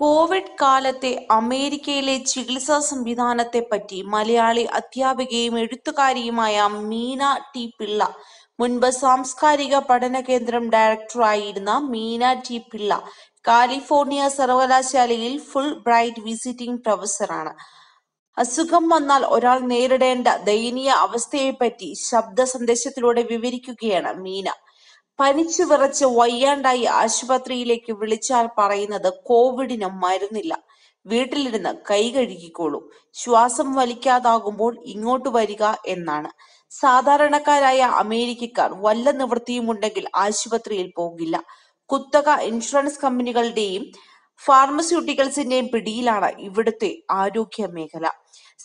Covid കാലത്തെ അമേരിക്കയിലെ ചികിത്സാ സംവിധാനത്തെ പറ്റി മലയാളി അധ്യാപികയും എഴുത്തുകാരിയുമായ മീന ടി പിള്ള മുൻപ് സാംസ്കാരിക പഠന കേന്ദ്രം ഡയറക്ടറായിരുന്ന മീന ടി പിള്ള കാലിഫോർണിയ സർവകലാശാലയിൽ ഫുൾ ബ്രൈറ്റ് വിസിറ്റിംഗ് പ്രൊഫസറാണ് അസുഖം വന്നാൽ ഒരാൾ നേരിടേണ്ട ദയനീയ അവസ്ഥയെപ്പറ്റി ശബ്ദ സന്ദേശത്തിലൂടെ വിവരിക്കുകയാണ് മീന പനിച്ചു വിറച്ച് വയ്യാണ്ടായി ആശുപത്രിയിലേക്ക് വിളിച്ചാൽ പറയുന്നത് കോവിഡിന് മരുന്നില്ല വീട്ടിലിരുന്ന് കൈ കഴുകിക്കോളൂ ശ്വാസം വലിക്കാതാകുമ്പോൾ ഇങ്ങോട്ട് വരിക എന്നാണ് സാധാരണക്കാരായ അമേരിക്കക്കാർ വല്ല നിവൃത്തിയുമുണ്ടെങ്കിൽ ആശുപത്രിയിൽ പോകില്ല കുത്തക ഇൻഷുറൻസ് കമ്പനികളുടെയും ഫാർമസ്യൂട്ടിക്കൽസിന്റെയും പിടിയിലാണ് ഇവിടുത്തെ ആരോഗ്യ മേഖല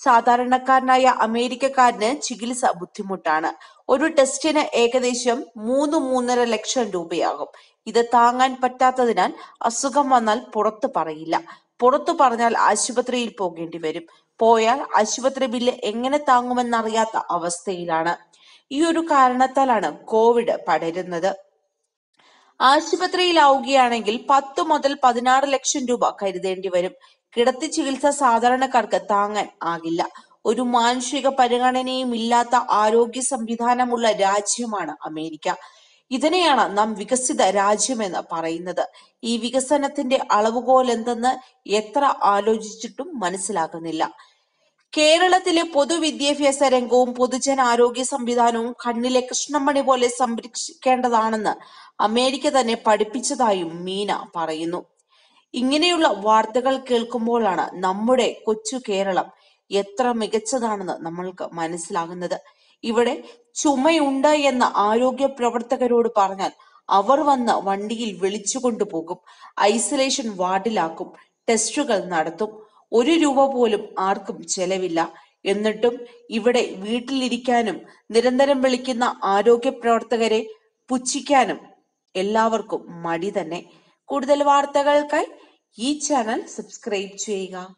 സാധാരണക്കാരനായ അമേരിക്കക്കാരന് ചികിത്സ ബുദ്ധിമുട്ടാണ് ഒരു ടെസ്റ്റിന് ഏകദേശം മൂന്ന് മൂന്നര ലക്ഷം രൂപയാകും ഇത് താങ്ങാൻ പറ്റാത്തതിനാൽ അസുഖം വന്നാൽ പുറത്തു പറയില്ല പുറത്തു പറഞ്ഞാൽ ആശുപത്രിയിൽ പോകേണ്ടി വരും പോയാൽ ആശുപത്രി ബില്ല് എങ്ങനെ താങ്ങുമെന്നറിയാത്ത അവസ്ഥയിലാണ് ഈ ഒരു കാരണത്താലാണ് കോവിഡ് പടരുന്നത് ആശുപത്രിയിലാവുകയാണെങ്കിൽ പത്ത് മുതൽ പതിനാറ് ലക്ഷം രൂപ കരുതേണ്ടി വരും കിടത്തി ചികിത്സ സാധാരണക്കാർക്ക് താങ്ങാൻ ആകില്ല ഒരു മാനുഷിക പരിഗണനയും ഇല്ലാത്ത ആരോഗ്യ സംവിധാനമുള്ള രാജ്യമാണ് അമേരിക്ക ഇതിനെയാണ് നാം വികസിത രാജ്യമെന്ന് പറയുന്നത് ഈ വികസനത്തിന്റെ അളവുകോൽ എന്തെന്ന് എത്ര ആലോചിച്ചിട്ടും മനസ്സിലാകുന്നില്ല കേരളത്തിലെ പൊതുവിദ്യാഭ്യാസ രംഗവും പൊതുജനാരോഗ്യ സംവിധാനവും കണ്ണിലെ കൃഷ്ണമണി പോലെ സംരക്ഷിക്കേണ്ടതാണെന്ന് അമേരിക്ക തന്നെ പഠിപ്പിച്ചതായും മീന പറയുന്നു ഇങ്ങനെയുള്ള വാർത്തകൾ കേൾക്കുമ്പോഴാണ് നമ്മുടെ കൊച്ചു കേരളം എത്ര മികച്ചതാണെന്ന് നമ്മൾക്ക് മനസ്സിലാകുന്നത് ഇവിടെ ചുമയുണ്ട് എന്ന് ആരോഗ്യ പ്രവർത്തകരോട് പറഞ്ഞാൽ അവർ വന്ന് വണ്ടിയിൽ വിളിച്ചു കൊണ്ടുപോകും ഐസൊലേഷൻ വാർഡിലാക്കും ടെസ്റ്റുകൾ നടത്തും ഒരു രൂപ പോലും ആർക്കും ചെലവില്ല എന്നിട്ടും ഇവിടെ വീട്ടിലിരിക്കാനും നിരന്തരം വിളിക്കുന്ന ആരോഗ്യ പ്രവർത്തകരെ പുച്ഛിക്കാനും എല്ലാവർക്കും മടി തന്നെ കൂടുതൽ വാർത്തകൾക്കായി ഈ ചാനൽ സബ്സ്ക്രൈബ് ചെയ്യുക